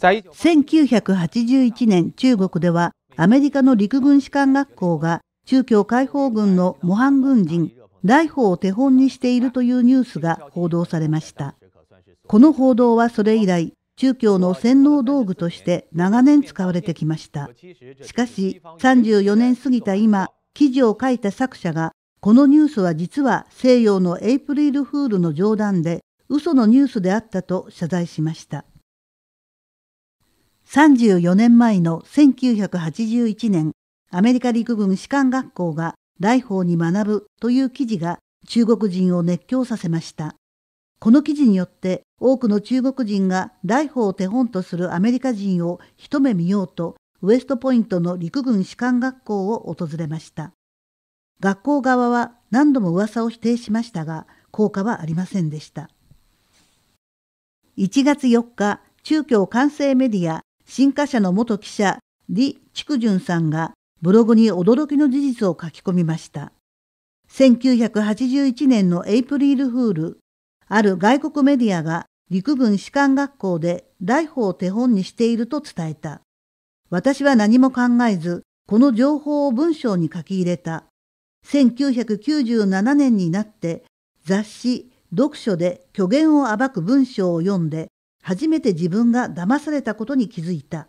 1981年中国ではアメリカの陸軍士官学校が中共解放軍の模範軍人、来訪を手本にしているというニュースが報道されました。この報道はそれ以来、中共の洗脳道具として長年使われてきました。しかし、34年過ぎた今、記事を書いた作者が、このニュースは実は西洋のエイプリルフールの冗談で、嘘のニュースであったと謝罪しました。34年前の1981年、アメリカ陸軍士官学校が来訪に学ぶという記事が中国人を熱狂させました。この記事によって多くの中国人が来訪を手本とするアメリカ人を一目見ようとウエストポイントの陸軍士官学校を訪れました。学校側は何度も噂を否定しましたが、効果はありませんでした。1月4日、中共完成メディア新華社の元記者、李竹順さんがブログに驚きの事実を書き込みました。1981年のエイプリルフール、ある外国メディアが陸軍士官学校で来訪を手本にしていると伝えた。私は何も考えず、この情報を文章に書き入れた。1997年になって雑誌、読書で虚言を暴く文章を読んで初めて自分が騙されたことに気づいた。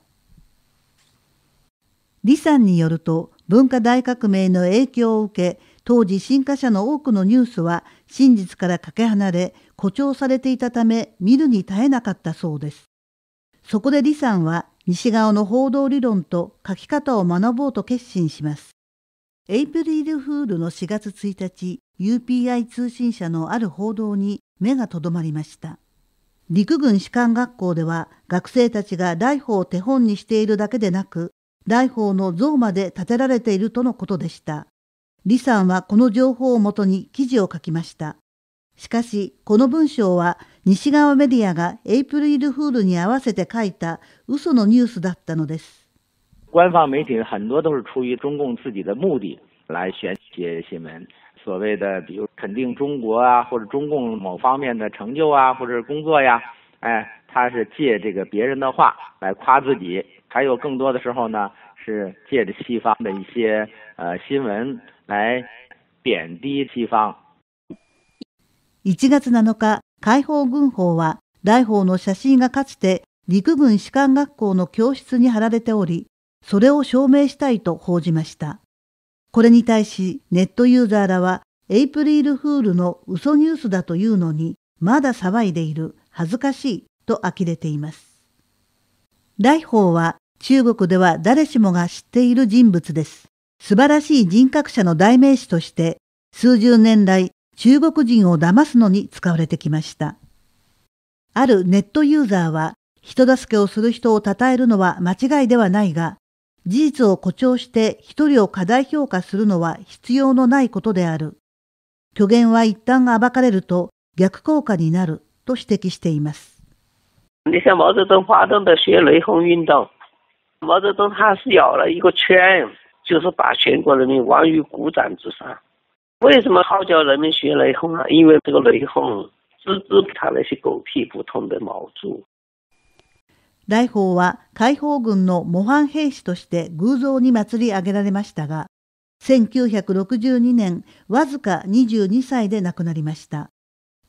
李さんによると、文化大革命の影響を受け、当時新華社の多くのニュースは真実からかけ離れ、誇張されていたため見るに耐えなかったそうです。そこで李さんは西側の報道理論と書き方を学ぼうと決心します。エイプリルフールの4月1日、UPI 通信社のある報道に目が留まりました。陸軍士官学校では学生たちが大砲を手本にしているだけでなく、大砲の像まで建てられているとのことでした。李さんはこの情報をもとに記事を書きました。しかし、この文章は西側メディアがエイプリルフールに合わせて書いた嘘のニュースだったのです。官方媒体很多都是出于中共自己的目的来写新所谓的，比如肯定中国啊，或者中共某方面的成就啊，或者是工作呀，哎，他是借这个别人的话来夸自己；还有更多的时候呢，是借着西方的一些呃新闻来贬低西方。一月7日，解放軍法は大法の写真がかつて陸軍士官学校の教室に貼られており、それを証明したいと報じました。これに対しネットユーザーらはエイプリルフールの嘘ニュースだというのにまだ騒いでいる恥ずかしいと呆れています。大訪は中国では誰しもが知っている人物です。素晴らしい人格者の代名詞として数十年来中国人を騙すのに使われてきました。あるネットユーザーは人助けをする人を称えるのは間違いではないが、事実を誇張して一人を過大評価するのは必要のないことである。虚言は一旦暴かれると逆効果になると指摘しています。你像毛泽东发动的学雷锋运动，毛泽东他是了一个圈，就是把全国人民亡于股掌之上。为什么号召人民学雷锋啊？因为这个雷锋直指他那些狗屁不通的毛主。大宝は解放軍の模範兵士として偶像に祭り上げられましたが、1962年、わずか22歳で亡くなりました。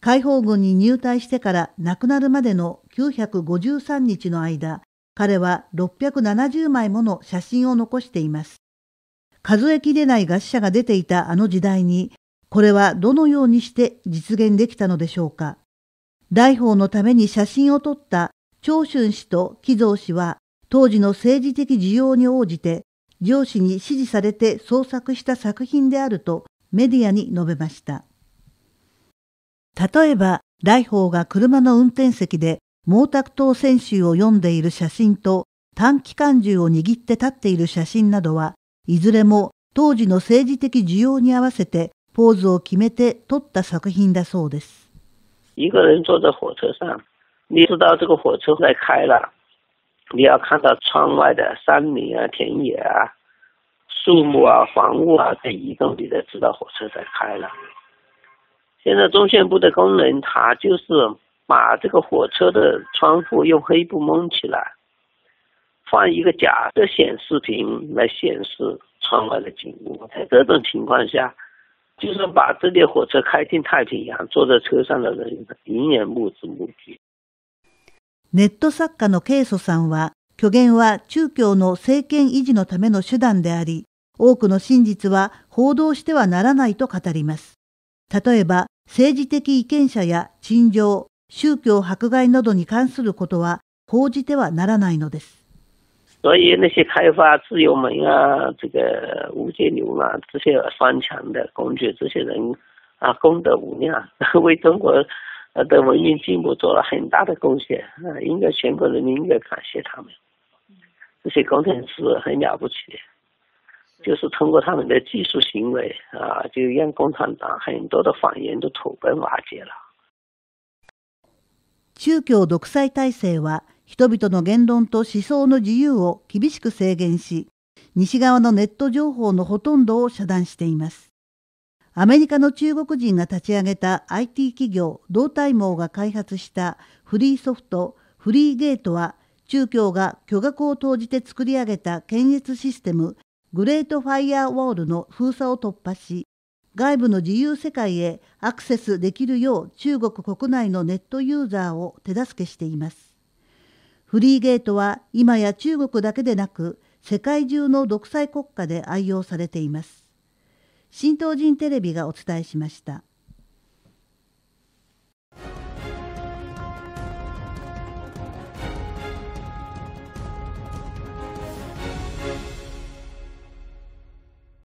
解放軍に入隊してから亡くなるまでの953日の間、彼は670枚もの写真を残しています。数えきれない餓死者が出ていたあの時代に、これはどのようにして実現できたのでしょうか。大砲のために写真を撮った長春氏と木蔵氏は当時の政治的需要に応じて上司に指示されて創作した作品であるとメディアに述べました。例えば、来宝が車の運転席で毛沢東選手を読んでいる写真と短期間銃を握って立っている写真などはいずれも当時の政治的需要に合わせてポーズを決めて撮った作品だそうです。一个人坐在火车上，你知道这个火车在开了，你要看到窗外的山林啊、田野啊、树木啊、房屋啊在移动，你才知道火车在开了。现在中线部的功能，它就是把这个火车的窗户用黑布蒙起来，放一个假的显示屏来显示窗外的景物。在这种情况下，就算把这列火车开进太平洋，坐在车上的人永远目之目的。ネット作家のケイソさんは、虚言は中共の政権維持のための手段であり、多くの真実は報道してはならないと語ります。例えば、政治的意見者や陳情、宗教迫害などに関することは報じてはならないのです。所以那些开发自由门啊，这个无界流啊，这些翻墙的工具，这些人啊，功德无量，为中国呃，对文明进步做了很大的贡献啊、呃，应该全国人民应该感谢他们。这些工程师很了不起就是通过他们的技术行为啊，就让共产党很多的谎言都土崩瓦解了。宗教独裁体制は人々の言論と思想の自由を厳しく制限し、西側のネット情報のほとんどを遮断しています。アメリカの中国人が立ち上げた IT 企業同体網が開発したフリーソフトフリーゲートは中共が巨額を投じて作り上げた検閲システムグレートファイアウォールの封鎖を突破し外部の自由世界へアクセスできるよう中国国内のネットユーザーを手助けしています。フリーゲートは今や中国だけでなく世界中の独裁国家で愛用されています。新東人テレビがお伝えしました。